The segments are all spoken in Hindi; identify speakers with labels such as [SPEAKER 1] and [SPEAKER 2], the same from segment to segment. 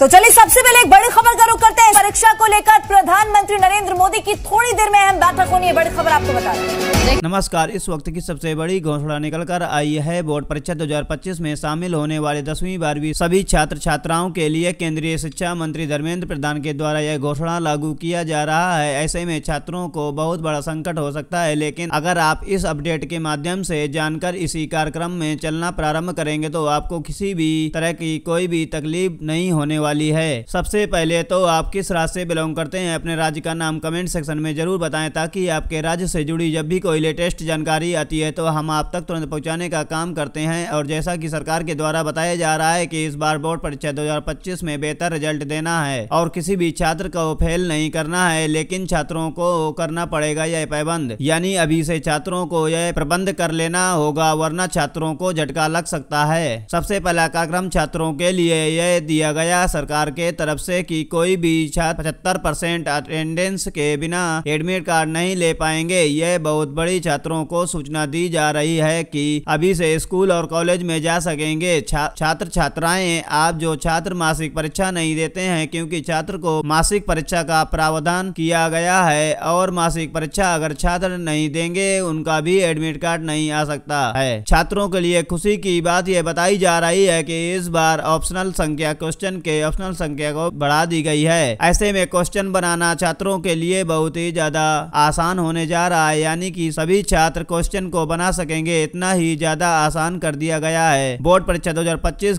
[SPEAKER 1] तो चलिए सबसे पहले एक बड़ी खबर का रुख करते हैं परीक्षा को लेकर प्रधानमंत्री नरेंद्र मोदी की थोड़ी देर में अहम बैठक होनी है बड़ी खबर आपको बता रहे नमस्कार इस वक्त की सबसे बड़ी घोषणा निकल कर आई है बोर्ड परीक्षा 2025 में शामिल होने वाले दसवीं बारहवीं सभी छात्र छात्राओं के लिए केंद्रीय शिक्षा मंत्री धर्मेंद्र प्रधान के द्वारा यह घोषणा लागू किया जा रहा है ऐसे में छात्रों को बहुत बड़ा संकट हो सकता है लेकिन अगर आप इस अपडेट के माध्यम से जानकर इसी कार्यक्रम में चलना प्रारंभ करेंगे तो आपको किसी भी तरह की कोई भी तकलीफ नहीं होने वाली वाली है सबसे पहले तो आप किस राज्य से बिलोंग करते हैं अपने राज्य का नाम कमेंट सेक्शन में जरूर बताएं ताकि आपके राज्य से जुड़ी जब भी कोई लेटेस्ट जानकारी आती है तो हम आप तक तुरंत पहुंचाने का काम करते हैं और जैसा कि सरकार के द्वारा बताया जा रहा है कि इस बार बोर्ड परीक्षा दो में बेहतर रिजल्ट देना है और किसी भी छात्र को फेल नहीं करना है लेकिन छात्रों को करना पड़ेगा यह पैबंद यानी अभी से छात्रों को यह प्रबंध कर लेना होगा वरना छात्रों को झटका लग सकता है सबसे पहला कार्यक्रम छात्रों के लिए यह दिया गया सरकार के तरफ से कि कोई भी छात्र पचहत्तर परसेंट अटेंडेंस के बिना एडमिट कार्ड नहीं ले पाएंगे यह बहुत बड़ी छात्रों को सूचना दी जा रही है कि अभी से स्कूल और कॉलेज में जा सकेंगे छा, छात्र छात्राएं आप जो छात्र मासिक परीक्षा नहीं देते हैं क्योंकि छात्र को मासिक परीक्षा का प्रावधान किया गया है और मासिक परीक्षा अगर छात्र नहीं देंगे उनका भी एडमिट कार्ड नहीं आ सकता है छात्रों के लिए खुशी की बात यह बताई जा रही है कि इस बार ऑप्शनल संख्या क्वेश्चन के ऑप्शनल संख्या को बढ़ा दी गई है ऐसे में क्वेश्चन बनाना छात्रों के लिए बहुत ही ज्यादा आसान होने जा रहा है यानी कि सभी छात्र क्वेश्चन को बना सकेंगे इतना ही ज्यादा आसान कर दिया गया है बोर्ड परीक्षा दो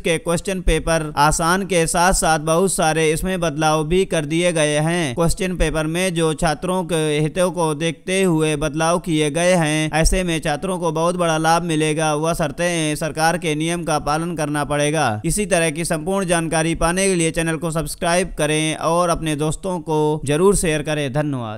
[SPEAKER 1] के क्वेश्चन पेपर आसान के साथ साथ बहुत सारे इसमें बदलाव भी कर दिए गए हैं क्वेश्चन पेपर में जो छात्रों के हितों को देखते हुए बदलाव किए गए हैं ऐसे में छात्रों को बहुत बड़ा लाभ मिलेगा वह सरते सरकार के नियम का पालन करना पड़ेगा इसी तरह की संपूर्ण जानकारी पाने के लिए लिए चैनल को सब्सक्राइब करें और अपने दोस्तों को जरूर शेयर करें धन्यवाद